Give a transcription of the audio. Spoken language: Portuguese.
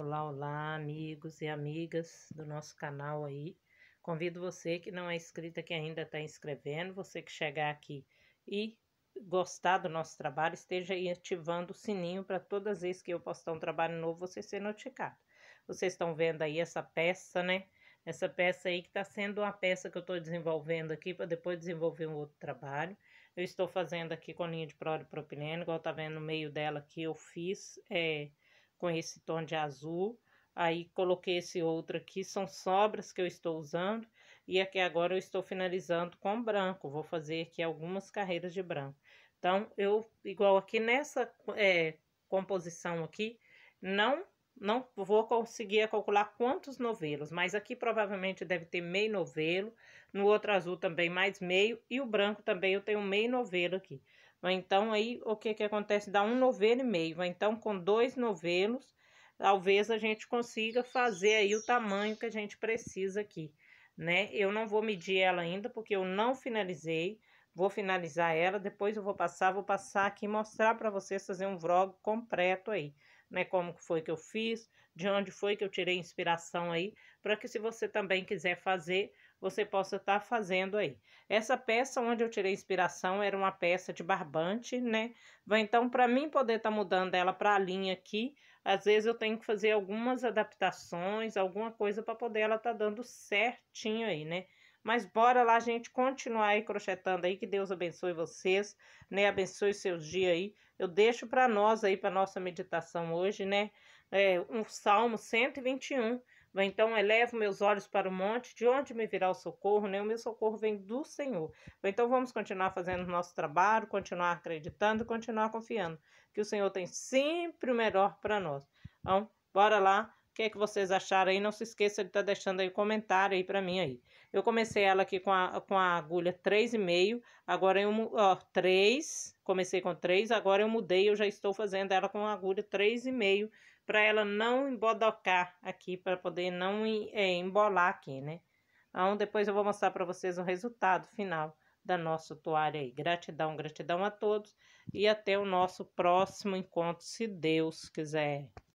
Olá, olá, amigos e amigas do nosso canal aí. Convido você que não é inscrita, que ainda está inscrevendo, você que chegar aqui e gostar do nosso trabalho, esteja aí ativando o sininho para todas as vezes que eu postar um trabalho novo, você ser notificado. Vocês estão vendo aí essa peça, né? Essa peça aí que está sendo uma peça que eu estou desenvolvendo aqui para depois desenvolver um outro trabalho. Eu estou fazendo aqui com linha de pró propileno, igual tá vendo no meio dela que eu fiz... É, com esse tom de azul. Aí coloquei esse outro aqui, são sobras que eu estou usando. E aqui agora eu estou finalizando com branco. Vou fazer aqui algumas carreiras de branco. Então, eu, igual aqui nessa é, composição aqui, não não vou conseguir calcular quantos novelos, mas aqui provavelmente deve ter meio novelo, no outro azul também mais meio, e o branco também eu tenho meio novelo aqui. Né? Então, aí, o que que acontece? Dá um novelo e meio. Né? Então, com dois novelos, talvez a gente consiga fazer aí o tamanho que a gente precisa aqui, né? Eu não vou medir ela ainda, porque eu não finalizei. Vou finalizar ela, depois eu vou passar, vou passar aqui e mostrar para vocês fazer um vlog completo aí, né? Como foi que eu fiz, de onde foi que eu tirei inspiração aí, para que se você também quiser fazer, você possa estar tá fazendo aí. Essa peça onde eu tirei inspiração era uma peça de barbante, né? Então, para mim poder estar tá mudando ela para a linha aqui, às vezes eu tenho que fazer algumas adaptações, alguma coisa para poder ela estar tá dando certinho aí, né? Mas bora lá, gente, continuar aí crochetando aí, que Deus abençoe vocês, né? Abençoe seus dias aí. Eu deixo para nós aí, para nossa meditação hoje, né? É, um Salmo 121, então elevo meus olhos para o monte, de onde me virá o socorro, né? O meu socorro vem do Senhor. Então vamos continuar fazendo nosso trabalho, continuar acreditando, continuar confiando que o Senhor tem sempre o melhor para nós. Então, bora lá que é que vocês acharam aí? Não se esqueça de estar tá deixando aí um comentário aí para mim aí. Eu comecei ela aqui com a, com a agulha 3,5, agora eu, ó, 3, comecei com 3, agora eu mudei, eu já estou fazendo ela com a agulha 3,5, para ela não embodocar aqui, para poder não é, embolar aqui, né? Então, depois eu vou mostrar para vocês o resultado final da nossa toalha aí. Gratidão, gratidão a todos e até o nosso próximo encontro, se Deus quiser.